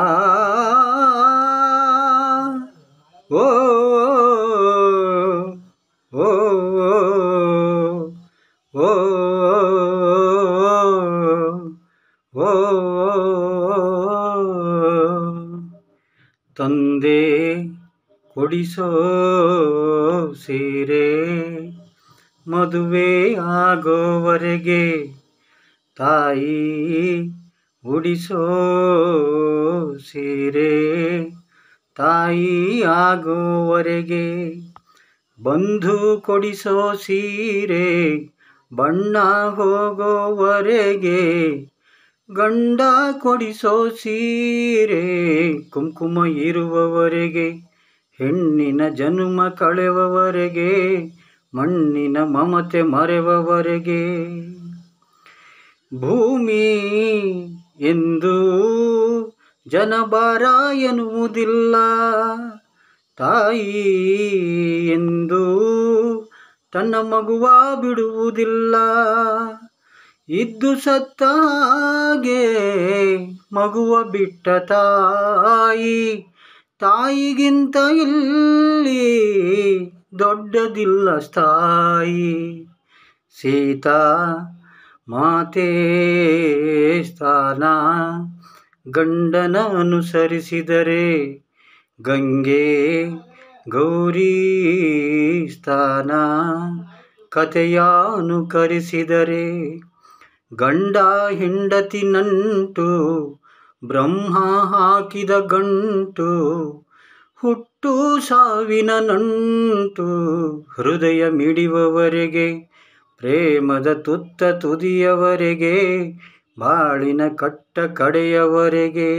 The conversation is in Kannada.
ಓ ಓ ಓ ತಂದೆ ಕೊಡಿಸೋ ಸೀರೆ ಮದುವೆ ಆಗೋವರೆಗೆ ತಾಯಿ ಉಡಿಸೋ ಸೀರೆ ತಾಯಿ ಆಗೋವರೆಗೆ ಬಂಧು ಕೊಡಿಸೋ ಸೀರೆ ಬಣ್ಣ ಹೋಗೋವರೆಗೆ ಗಂಡ ಕೊಡಿಸೋ ಸೀರೆ ಕುಂಕುಮ ಇರುವವರೆಗೆ ಹೆಣ್ಣಿನ ಜನುಮ ಕಳೆವವರೆಗೆ ಮಣ್ಣಿನ ಮಮತೆ ಮರೆವವರೆಗೆ ಭೂಮಿ ಎಂದು ಜನ ಬಾರ ಎನ್ನುವುದಿಲ್ಲ ತಾಯಿ ಎಂದು ತನ್ನ ಮಗುವ ಬಿಡುವುದಿಲ್ಲ ಇದ್ದು ಸತ್ತಾಗೆ ಮಗುವ ಬಿಟ್ಟ ತಾಯಿ ತಾಯಿಗಿಂತ ಇಲ್ಲಿ ದೊಡ್ಡದಿಲ್ಲ ಸ್ಥಾಯಿ ಸೀತಾ ಮಾತೇ ಸ್ಥಾನ ಗಂಡನ ಅನುಸರಿಸಿದರೆ ಗಂಗೆ ಗೌರಿ ಸ್ಥಾನ ಕಥೆಯ ಅನುಕರಿಸಿದರೆ ಗಂಡ ಹೆಂಡತಿ ನಂಟು ಬ್ರಹ್ಮ ಹಾಕಿದ ಗಂಟು ಹುಟ್ಟು ಸಾವಿನ ನಂಟು ಹೃದಯ ಮಿಡಿಯುವವರೆಗೆ ಪ್ರೇಮದ ತುತ್ತ ತುದಿಯವರೆಗೆ ಬಾಳಿನ ಕಟ್ಟ ಕಡೆಯವರೆಗೆ